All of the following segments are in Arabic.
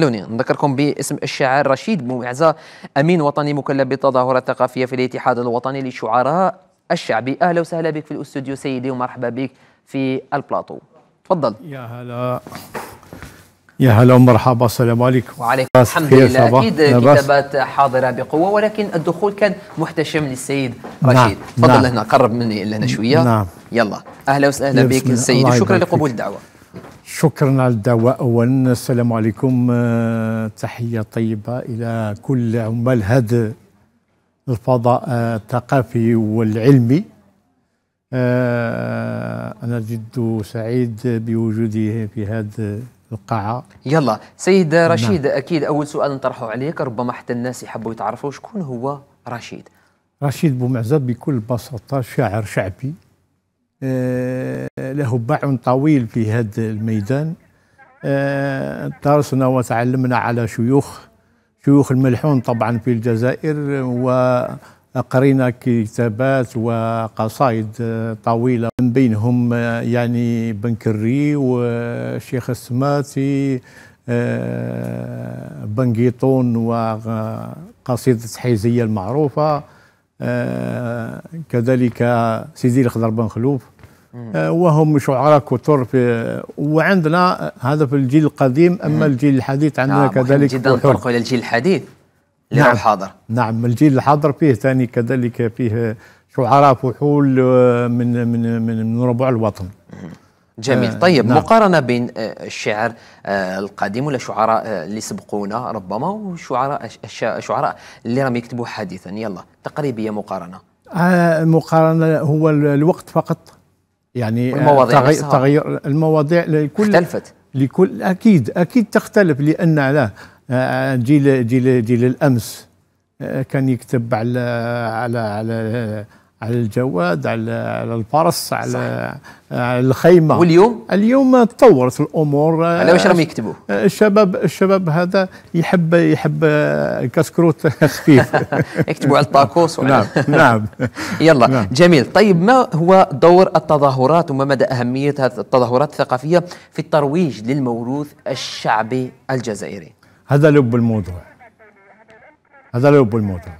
لوني نذكركم باسم الشاعر رشيد بومعزة أمين وطني مكلف بالتظاهرة الثقافية في الاتحاد الوطني للشعراء الشعبي أهلا وسهلا بك في الأستوديو سيدي ومرحبا بك في البلاطو تفضل يا هلا يا هلا ومرحبا السلام عليكم وعليكم الحمد لله اكيد كتابات حاضره بقوه ولكن الدخول كان محتشم للسيد نعم، رشيد نعم. تفضل نعم. هنا قرب مني لهنا شويه نعم يلا اهلا وسهلا بك السيد وشكرا لقبول الدعوه شكرا على الدواء أولا السلام عليكم آه، تحية طيبة إلى كل عمال هذا الفضاء الثقافي والعلمي آه، أنا جد سعيد بوجودي في هذا القاعة يلا سيد نعم. رشيد نعم. أكيد أول سؤال نطرحه عليك ربما حتى الناس يحبوا يتعرفوا شكون هو رشيد رشيد بومعزة بكل بساطة شاعر شعبي آه، له باع طويل في هذا الميدان درسنا آه، وتعلمنا على شيوخ شيوخ الملحون طبعا في الجزائر وقرينا كتابات وقصائد طويلة من بينهم آه، يعني بن كري وشيخ السماتي بن قيطون وقصيدة حيزية المعروفة كذلك سيدي الخضر بن خلوف آه، وهم شعراء كثر في وعندنا هذا في الجيل القديم اما الجيل الحديث عندنا آه كذلك جدا نطرق الى الجيل الحديث اللي نعم الحاضر نعم الجيل الحاضر فيه ثاني كذلك فيه شعراء فحول آه، من من من, من ربع الوطن جميل آه، طيب نعم. مقارنه بين الشعر القديم ولا شعراء اللي سبقونا ربما وشعراء الشعراء اللي راهم يكتبوا حديثا يلا تقريبيه مقارنه المقارنه هو الوقت فقط يعني آه، المواضيع تغير, المواضيع لكل اختلفت لكل اكيد اكيد تختلف لان علاه آه، جيل جيل جيل الامس آه، كان يكتب على على على على الجواد على على الفرس على صحيح. على الخيمه واليوم اليوم تطورت الامور على واش راهم يكتبوا آه، الشباب الشباب هذا يحب يحب كسكروت خفيف يكتبوا على الطاكوس نعم نعم يلا نعم. جميل طيب ما هو دور التظاهرات وما مدى اهميه هذه التظاهرات الثقافيه في الترويج للموروث الشعبي الجزائري هذا لب الموضوع هذا لب الموضوع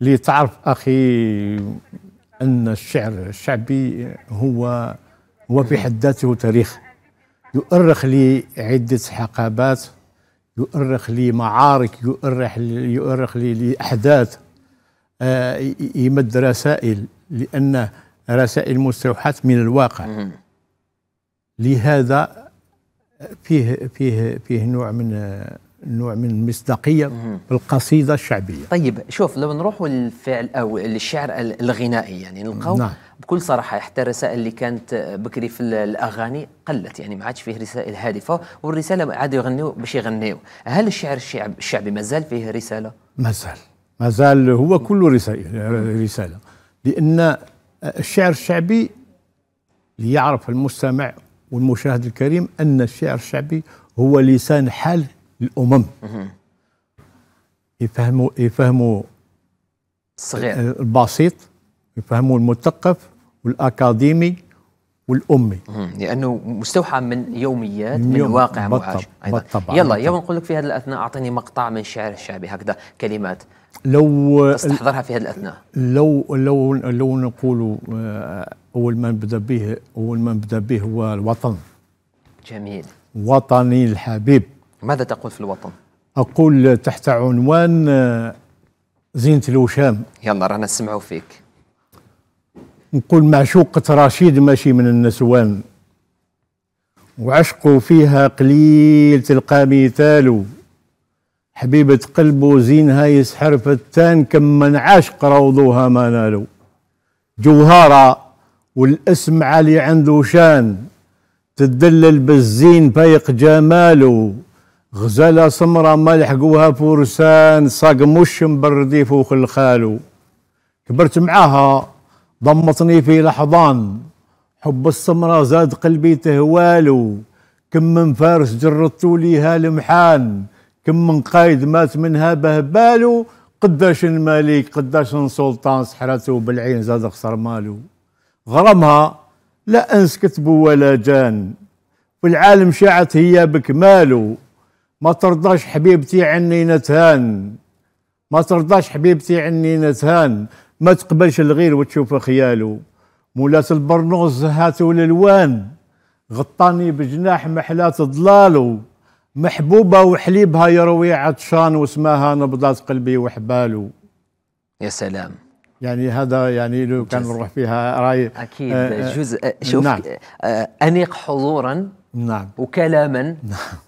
اللي تعرف اخي أن الشعر الشعبي هو هو في حد ذاته تاريخ يؤرخ لعدة حقبات يؤرخ لمعارك يؤرخ يؤرخ لأحداث آه، يمد رسائل لأن رسائل مستوحاة من الواقع لهذا فيه فيه فيه نوع من نوع من المصداقيه في القصيده الشعبيه. طيب شوف لو نروحوا للفعل او للشعر الغنائي يعني نلقاو نعم. بكل صراحه حتى الرسائل اللي كانت بكري في الاغاني قلت يعني ما عادش فيه رسائل هادفه والرساله عادوا يغنيوا باش يغنيوا، هل الشعر الشعب الشعبي مازال فيه رساله؟ مازال مازال هو كله رسائل رساله لان الشعر الشعبي ليعرف المستمع والمشاهد الكريم ان الشعر الشعبي هو لسان حال الامم يفهموا يفهموا الصغير آه، البسيط يفهموا المثقف والاكاديمي والامي لانه مستوحى من يوميات من يوم واقع معاش بالطبع يلا يوم نقول لك في هذا الاثناء اعطيني مقطع من شعر الشعبي هكذا كلمات لو تستحضرها آه، في هذا الاثناء لو لو لو نقول آه، اول ما نبدا به اول ما نبدا به هو الوطن جميل وطني الحبيب ماذا تقول في الوطن؟ أقول تحت عنوان آه، زينة الوشام يلا رانا نسمعوا فيك نقول معشوقة رشيد ماشي من النسوان وعشقوا فيها قليل تلقى مثالو حبيبة قلبه زينها يسحر فتان كم من عاشق روضوها ما نالو جوهرة والاسم عالي عنده شان تدلل بالزين فايق جماله غزالة سمرة ما لحقوها فرسان صاقموش مبردي فوق الخالو كبرت معاها ضمتني في لحظان حب السمرة زاد قلبي تهوالو كم من فارس جرتو ليها لمحان كم من قايد مات منها بهبالو قداش الملك قداش سلطان سحرته بالعين زاد خسر مالو غرمها لا انس كتبو ولا جان والعالم شاعت هي بكمالو ما ترضاش حبيبتي عني نتهان ما ترضاش حبيبتي عني نتهان ما تقبلش الغير وتشوف خياله مولات البرنوز زهاته الالوان غطاني بجناح محلات ضلالو محبوبة وحليبها يروي عطشان واسمها نبضات قلبي وحباله يا سلام يعني هذا يعني لو كان نروح فيها راي اكيد آآ آه، آه، جزء شوف نعم. آه، انيق حضورا نعم وكلاما نعم.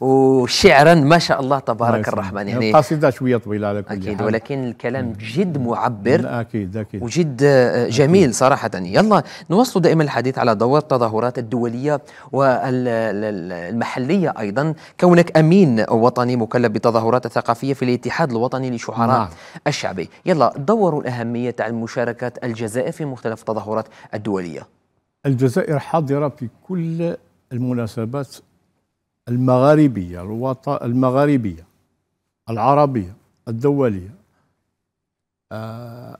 وشعرا ما شاء الله تبارك الرحمن يعني القصيده شويه طويله على كل اكيد حال. ولكن الكلام جد معبر اكيد اكيد وجد آه، جميل أكيد. صراحه يلا نواصل دائما الحديث على دور التظاهرات الدوليه والمحليه ايضا كونك امين وطني مكلف بالتظاهرات الثقافيه في الاتحاد الوطني لشعراء نعم. الشعبي يلا دوروا الاهميه تاع مشاركه الجزائر في مختلف التظاهرات الدوليه الجزائر حاضره في كل المناسبات المغاربية الوطن المغاربية العربية الدولية آه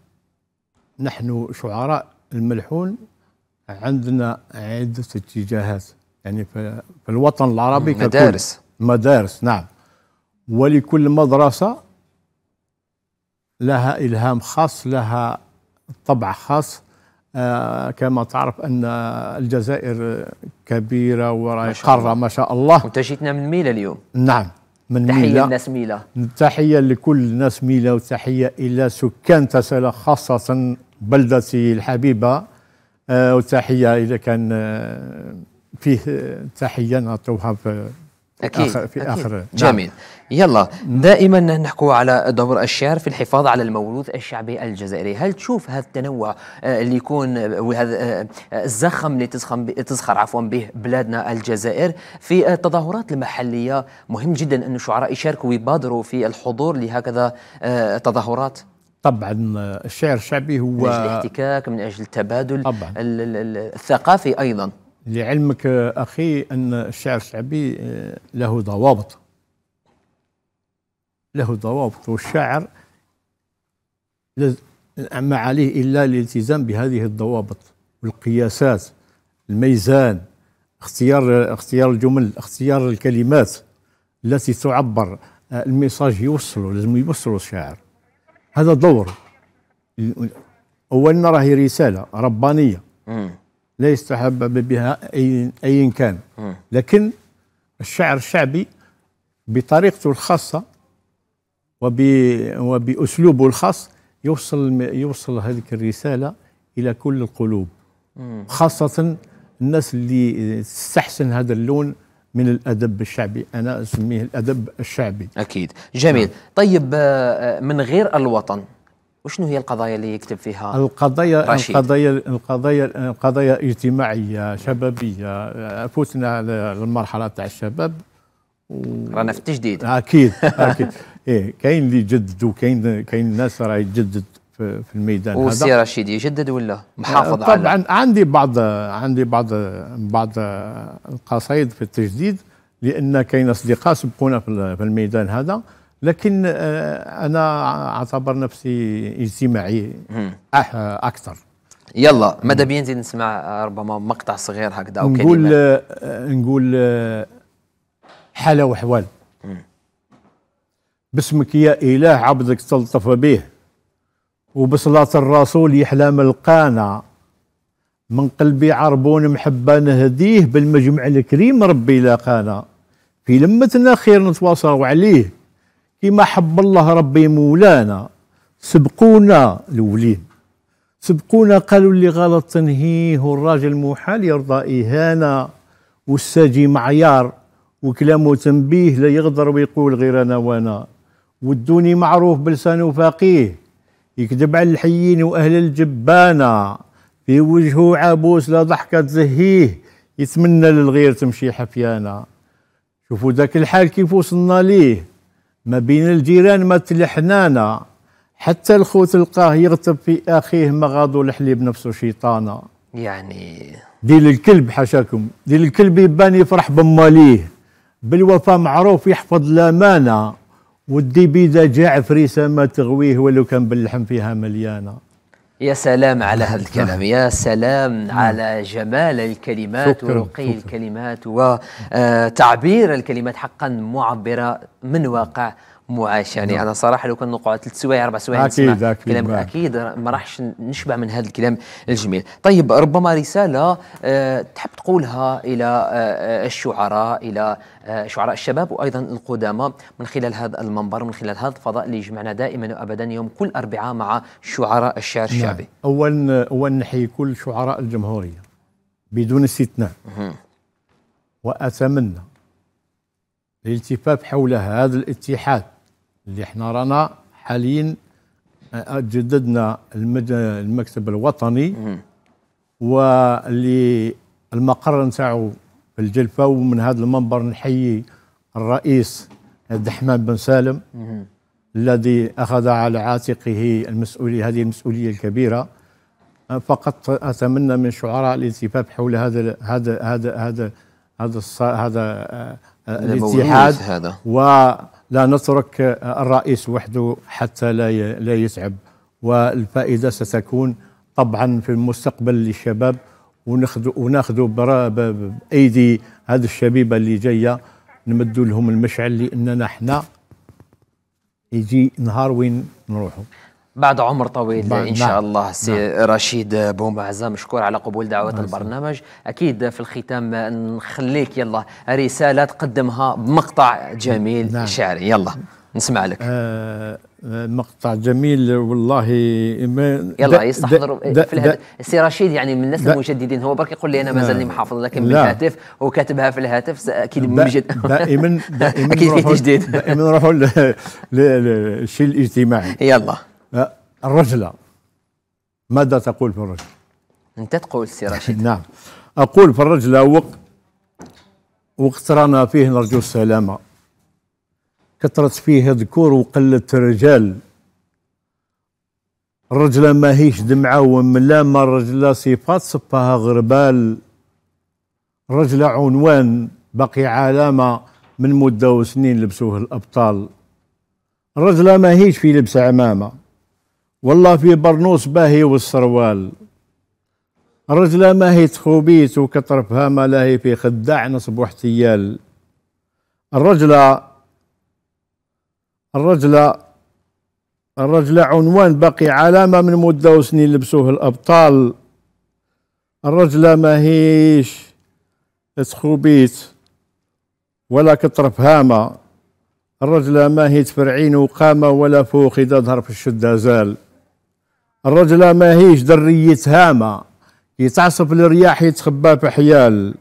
نحن شعراء الملحون عندنا عدة اتجاهات يعني في الوطن العربي مدارس مدارس نعم ولكل مدرسة لها إلهام خاص لها طبع خاص آه، كما تعرف أن الجزائر كبيرة وقاره قارة ما شاء الله وانت جيتنا من ميلا اليوم نعم من تحية ميلا لناس ميلا تحية لكل ناس ميلا وتحية إلى سكان تسالا خاصة بلدتي الحبيبة آه، وتحية إذا كان آه، فيه تحية نعطوها في أكيد آخر في أكيد. آخر نعم. جميل نعم. يلا دائما نحكوا على دور الشعر في الحفاظ على الموروث الشعبي الجزائري هل تشوف هذا التنوع آه، اللي يكون آه، وهذا آه، الزخم اللي تزخم تزخر عفوا به بلادنا الجزائر في التظاهرات المحلية مهم جدا أن الشعراء يشاركوا ويبادروا في الحضور لهكذا تظاهرات طبعا الشعر الشعبي هو من أجل الاحتكاك من أجل التبادل طبعا. الثقافي أيضا لعلمك أخي أن الشعر الشعبي آه، له ضوابط له ضوابط والشاعر ما عليه إلا الالتزام بهذه الضوابط والقياسات الميزان اختيار اختيار الجمل اختيار الكلمات التي تعبر آه، الميساج يوصله لازم يوصله الشاعر هذا دور أولا راهي رسالة ربانية لا يستحب بها أي ايا كان لكن الشعر الشعبي بطريقته الخاصة وب وبأسلوبه الخاص يوصل يوصل هذه الرسالة إلى كل القلوب خاصة الناس اللي تستحسن هذا اللون من الادب الشعبي انا اسميه الادب الشعبي اكيد جميل نعم. طيب آه، آه، من غير الوطن وشنو هي القضايا اللي يكتب فيها القضايا القضايا القضايا القضايا اجتماعيه شبابيه فوتنا للمرحله تاع الشباب و... رانا في التجديد اكيد اكيد ايه كاين اللي يجدد وكاين كاين ناس راه يجدد في, الميدان هذا والسي رشيد يجدد ولا محافظ على طبعا عندي بعض عندي بعض بعض القصايد في التجديد لان كاين اصدقاء سبقونا في الميدان هذا لكن آه، انا اعتبر نفسي اجتماعي اكثر يلا ماذا بيا نسمع آه، ربما مقطع صغير هكذا او نقول كلمه نقول آه، حالة وحوال باسمك يا إله عبدك تلطف به وبصلاة الرسول يحلى القانا من قلبي عربون محبة نهديه بالمجمع الكريم ربي لاقانا في لمتنا خير نتواصل عليه كما حب الله ربي مولانا سبقونا الاولين سبقونا قالوا اللي غلط تنهيه والراجل محال يرضى إهانة والساجي معيار وكلامه تنبيه لا يقدر ويقول غير أنا وأنا والدوني معروف بلسانه فقيه يكذب على الحيين وأهل الجبانة في وجهه عبوس لا ضحكة تزهيه يتمنى للغير تمشي حفيانة شوفوا ذاك الحال كيف وصلنا ليه ما بين الجيران ما تلحنانا حتى الخوت القاه يغتب في اخيه ما غاضو الحليب نفسه شيطانا يعني ديل الكلب حاشاكم ديل الكلب يبان يفرح بماليه بالوفاء معروف يحفظ الامانه والديبيده جاع فريسه ما تغويه ولو كان باللحم فيها مليانه يا سلام على هذا الكلام نعم. يا سلام نعم. على جمال الكلمات ورقي الكلمات وتعبير آه، الكلمات حقا معبرة من واقع معاش يعني نعم. انا صراحه لو كان نقعد ثلاث سوايع اربع سوايع اكيد اكيد كلام نعم. اكيد ما راحش نشبع من هذا الكلام الجميل طيب ربما رساله أه تحب تقولها الى آه،, أه الشعراء الى أه شعراء الشباب وايضا القدامى من خلال هذا المنبر من خلال هذا الفضاء اللي يجمعنا دائما وابدا يوم كل اربعاء مع شعراء الشعر نعم. الشعبي اولا اولا نحيي كل شعراء الجمهوريه بدون استثناء واتمنى الالتفاف حول هذا الاتحاد اللي احنا رانا حاليا آه، جددنا المكتب الوطني واللي المقر نتاعو في الجلفة ومن هذا المنبر نحيي الرئيس عبد الرحمن بن سالم الذي أخذ على عاتقه المسؤولية هذه المسؤولية الكبيرة آه، فقط أتمنى من شعراء الالتفاف حول هذا هذا هذا هذا هذا هذا آه، الاتحاد هذا لا نترك الرئيس وحده حتى لا لا يتعب والفائده ستكون طبعا في المستقبل للشباب وناخذوا بايدي هذه الشبيبه اللي جايه نمد لهم المشعل لاننا حنا يجي نهار وين نروحوا بعد عمر طويل بعد ان شاء نعم. الله سي نعم. رشيد بومعزه مشكور على قبول دعوه البرنامج اكيد في الختام نخليك يلا رساله تقدمها بمقطع جميل نعم. شعري يلا نسمع لك آه مقطع جميل والله ما يلا يستحضر في الهاتف سي رشيد يعني من الناس المجددين هو برك يقول لي انا مازالني نعم. محافظ لكن بالهاتف نعم. وكاتبها في الهاتف اكيد مجد دائما دائما اكيد في تجديد دائما نروحوا للشيء الاجتماعي يلا آه، الرجلة ماذا تقول في الرجل؟ أنت تقول سي رشيد نعم أقول في الرجلة وقت وقت رانا فيه نرجو السلامة كثرت فيه ذكور وقلة رجال الرجلة ماهيش دمعة وملا ما الرجلة صفات صفها غربال الرجلة عنوان باقي علامة من مدة وسنين لبسوه الأبطال الرجلة ماهيش في لبس عمامة والله في برنوس باهي والسروال الرجلة ما هي تخوبيت وكطرفها ما لاهي في خداع نصب واحتيال الرجلة الرجلة الرجلة عنوان باقي علامة من مدة وسنين لبسوه الأبطال الرجلة ما هيش تخوبيت ولا كطرف هامة الرجلة ما هي تفرعين وقامة ولا فوق إذا ظهر في الشدة زال الرجله ماهيش دريه هامه يتعصف الرياح يتخبى في حيال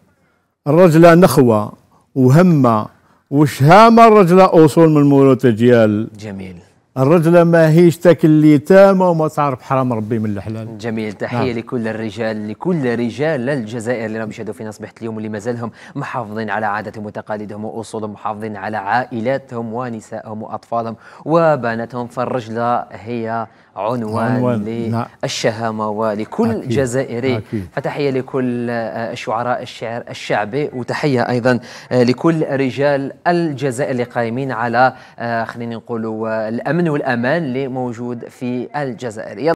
الرجله نخوه وهمه وشهامه الرجله اصول من مولود اجيال جميل الرجلة هيش تاكل اليتامى وما تعرف حرام ربي من الحلال جميل تحية نعم. لكل الرجال لكل رجال الجزائر اللي راهم يشاهدوا فينا صبحت اليوم اللي مازالهم محافظين على عاداتهم وتقاليدهم وأصولهم محافظين على عائلاتهم ونسائهم وأطفالهم وبناتهم فالرجلة هي عنوان, عنوان. نعم. للشهامة ولكل أكيد. جزائري أكيد. فتحية لكل شعراء الشعر الشعبي وتحية أيضا لكل رجال الجزائر اللي قائمين على آه، خلينا نقولوا آه، الأمن والأمان اللي موجود في الجزائر